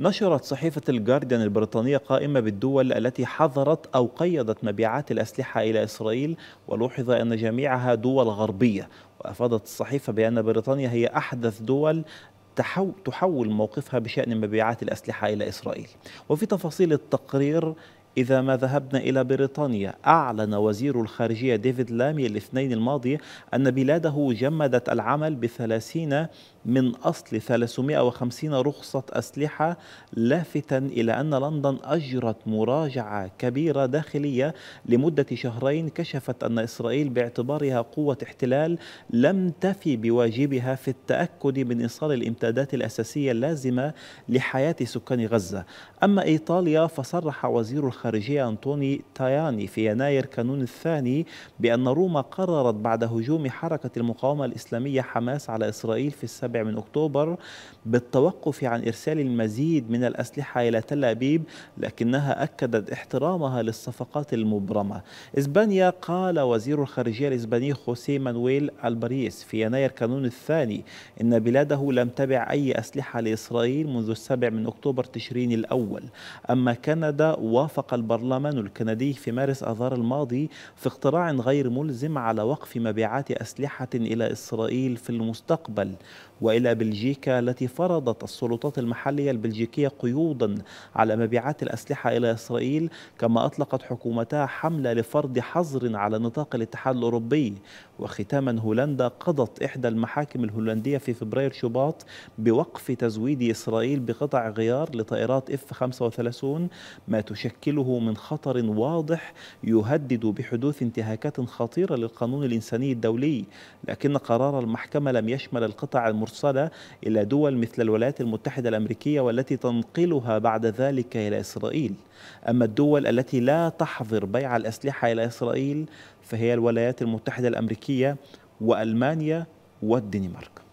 نشرت صحيفة الجارديان البريطانية قائمة بالدول التي حظرت أو قيدت مبيعات الأسلحة إلى إسرائيل ولوحظ أن جميعها دول غربية وأفادت الصحيفة بأن بريطانيا هي أحدث دول تحول موقفها بشأن مبيعات الأسلحة إلى إسرائيل وفي تفاصيل التقرير إذا ما ذهبنا إلى بريطانيا أعلن وزير الخارجية ديفيد لامي الاثنين الماضي أن بلاده جمدت العمل بثلاثين من أصل 350 رخصة أسلحة لافتا إلى أن لندن أجرت مراجعة كبيرة داخلية لمدة شهرين كشفت أن إسرائيل باعتبارها قوة احتلال لم تفي بواجبها في التأكد من إيصال الإمدادات الأساسية اللازمة لحياة سكان غزة أما إيطاليا فصرح وزير الخارجية أنطوني تاياني في يناير كانون الثاني بأن روما قررت بعد هجوم حركة المقاومة الإسلامية حماس على إسرائيل في السابع من أكتوبر بالتوقف عن إرسال المزيد من الأسلحة إلى تل أبيب لكنها أكدت احترامها للصفقات المبرمة إسبانيا قال وزير الخارجية الإسباني خوسي مانويل البريس في يناير كانون الثاني إن بلاده لم تبع أي أسلحة لإسرائيل منذ السابع من أكتوبر تشرين الأول أما كندا وافق وافق البرلمان الكندي في مارس آذار الماضي في اقتراع غير ملزم على وقف مبيعات أسلحة إلى إسرائيل في المستقبل وإلى بلجيكا التي فرضت السلطات المحلية البلجيكية قيودا على مبيعات الأسلحة إلى إسرائيل كما أطلقت حكومتا حملة لفرض حظر على نطاق الاتحاد الأوروبي وختاما هولندا قضت إحدى المحاكم الهولندية في فبراير شباط بوقف تزويد إسرائيل بقطع غيار لطايرات اف F-35 ما تشكل يشكله من خطر واضح يهدد بحدوث انتهاكات خطيرة للقانون الإنساني الدولي لكن قرار المحكمة لم يشمل القطع المرسلة إلى دول مثل الولايات المتحدة الأمريكية والتي تنقلها بعد ذلك إلى إسرائيل أما الدول التي لا تحظر بيع الأسلحة إلى إسرائيل فهي الولايات المتحدة الأمريكية وألمانيا والدنمارك